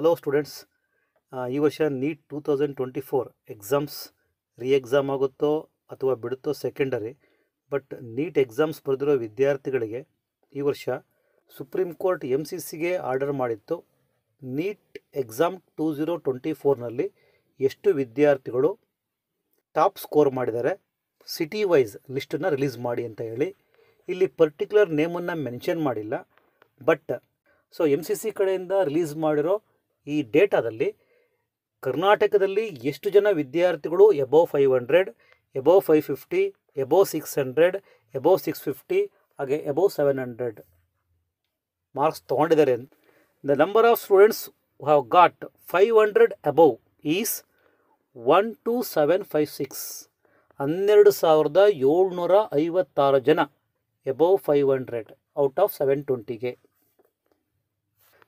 hello students ಈ ವರ್ಷ NEET two thousand twenty four exams re exam ಆಗುತ್ತೋ ಅಥವಾ ಬಿಡುತ್ತೋ ಸೆಕೆಂಡರಿ ಬಟ್ ನೀಟ್ ಎಕ್ಸಾಮ್ಸ್ ಬರೆದಿರೋ ವಿದ್ಯಾರ್ಥಿಗಳಿಗೆ ಈ ವರ್ಷ ಸುಪ್ರೀಂ ಕೋರ್ಟ್ ಎಮ್ ಸಿ ಸಿಗೆ ಆರ್ಡರ್ ಮಾಡಿತ್ತು NEET exam two zero twenty ಫೋರ್ನಲ್ಲಿ ಎಷ್ಟು ವಿದ್ಯಾರ್ಥಿಗಳು ಟಾಪ್ ಸ್ಕೋರ್ ಮಾಡಿದ್ದಾರೆ ಸಿಟಿ ವೈಸ್ ಲಿಸ್ಟನ್ನು ರಿಲೀಸ್ ಮಾಡಿ ಅಂತ ಹೇಳಿ ಇಲ್ಲಿ ಪರ್ಟಿಕ್ಯುಲರ್ ನೇಮನ್ನು ಮೆನ್ಷನ್ ಮಾಡಿಲ್ಲ but so M C C ಕಡೆಯಿಂದ ರಿಲೀಸ್ ಮಾಡಿರೋ ಈ ಡೇಟಾದಲ್ಲಿ ಕರ್ನಾಟಕದಲ್ಲಿ ಎಷ್ಟು ಜನ ವಿದ್ಯಾರ್ಥಿಗಳು above five hundred above five fifty above six hundred above six fifty ಹಾಗೆ ಎಬೋ ಸೆವೆನ್ ಹಂಡ್ರೆಡ್ ಮಾರ್ಕ್ಸ್ ತೊಗೊಂಡಿದ್ದಾರೆ the number of students have got five hundred above is one two seven five six ಹನ್ನೆರಡು ಸಾವಿರದ ಏಳ್ನೂರ ಐವತ್ತಾರು ಜನ above five hundred out of seven ಟ್ವೆಂಟಿಗೆ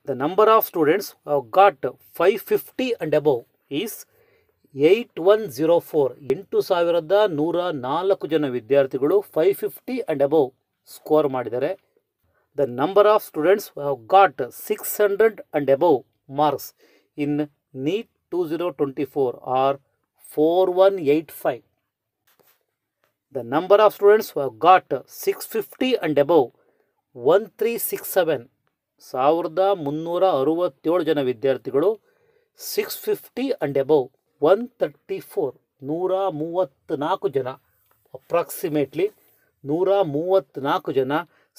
the number of students who got five fifty and above is eight one zero four ಎಂಟು ಸಾವಿರದ ನೂರ ನಾಲ್ಕು ಜನ ವಿದ್ಯಾರ್ಥಿಗಳು five fifty and above score ಮಾಡಿದ್ದಾರೆ the number of students have got six hundred and above marks in NEET two zero twenty four are four one eight five the number of students have got six fifty and above one three six seven ಸಾವಿರದ ಮುನ್ನೂರ ಅರುವತ್ತೇಳು ಜನ ವಿದ್ಯಾರ್ಥಿಗಳು six fifty and above one thirty four ನೂರ ಮೂವತ್ತ್ನಾಲ್ಕು ಜನ approximately ನೂರ ಮೂವತ್ತ್ನಾಲ್ಕು ಜನ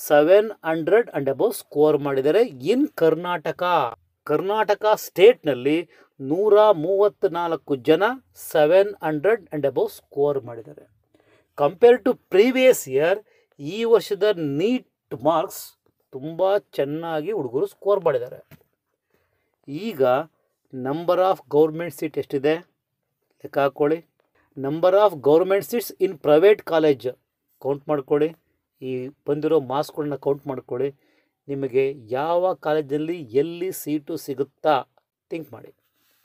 seven hundred and above score ಮಾಡಿದ್ದಾರೆ ಇನ್ ಕರ್ನಾಟಕ ಕರ್ನಾಟಕ ಸ್ಟೇಟ್ನಲ್ಲಿ ನೂರ ಮೂವತ್ತ್ನಾಲ್ಕು ಜನ seven hundred and above score ಮಾಡಿದ್ದಾರೆ ಕಂಪೇರ್ ಟು ಪ್ರೀವಿಯಸ್ ಇಯರ್ ಈ ವರ್ಷದ ನೀಟ್ ಮಾರ್ಕ್ಸ್ ತುಂಬ ಚೆನ್ನಾಗಿ ಹುಡುಗರು ಸ್ಕೋರ್ ಮಾಡಿದ್ದಾರೆ ಈಗ ನಂಬರ್ ಆಫ್ ಗೌರ್ಮೆಂಟ್ ಸೀಟ್ ಎಷ್ಟಿದೆ ಲೆಕ್ಕ ಹಾಕ್ಕೊಳ್ಳಿ number of government seats in private college count ಮಾಡ್ಕೊಳ್ಳಿ ಈ ಬಂದಿರೋ ಮಾಸ್ಕ್ಗಳನ್ನ ಕೌಂಟ್ ಮಾಡ್ಕೊಳ್ಳಿ ನಿಮಗೆ ಯಾವ ಕಾಲೇಜಲ್ಲಿ ಎಲ್ಲಿ ಸೀಟು ಸಿಗುತ್ತಾ ಥಿಂಕ್ ಮಾಡಿ